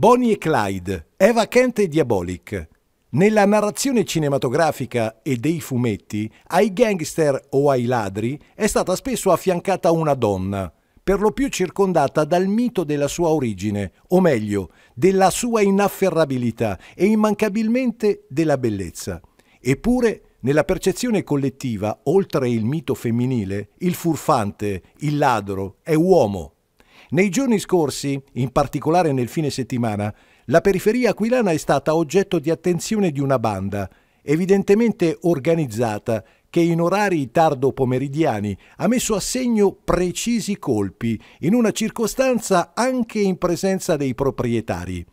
Bonnie e Clyde, Eva Kent e Diabolic. Nella narrazione cinematografica e dei fumetti, ai gangster o ai ladri è stata spesso affiancata una donna, per lo più circondata dal mito della sua origine, o meglio, della sua inafferrabilità e immancabilmente della bellezza. Eppure, nella percezione collettiva, oltre il mito femminile, il furfante, il ladro, è uomo. Nei giorni scorsi, in particolare nel fine settimana, la periferia aquilana è stata oggetto di attenzione di una banda, evidentemente organizzata, che in orari tardo pomeridiani ha messo a segno precisi colpi, in una circostanza anche in presenza dei proprietari.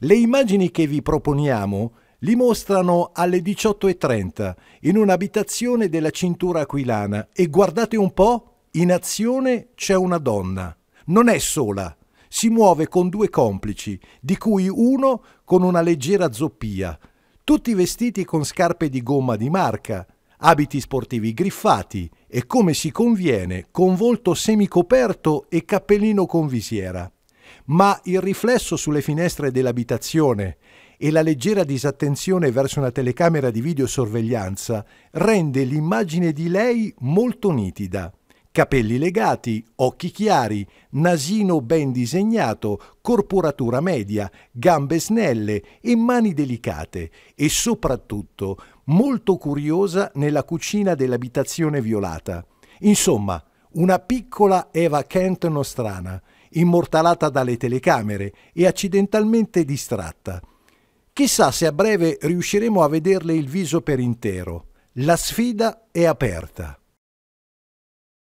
Le immagini che vi proponiamo li mostrano alle 18.30 in un'abitazione della cintura aquilana e guardate un po', in azione c'è una donna non è sola, si muove con due complici, di cui uno con una leggera zoppia, tutti vestiti con scarpe di gomma di marca, abiti sportivi griffati e come si conviene con volto semicoperto e cappellino con visiera. Ma il riflesso sulle finestre dell'abitazione e la leggera disattenzione verso una telecamera di videosorveglianza rende l'immagine di lei molto nitida. Capelli legati, occhi chiari, nasino ben disegnato, corporatura media, gambe snelle e mani delicate e soprattutto molto curiosa nella cucina dell'abitazione violata. Insomma, una piccola Eva Kent nostrana, immortalata dalle telecamere e accidentalmente distratta. Chissà se a breve riusciremo a vederle il viso per intero. La sfida è aperta.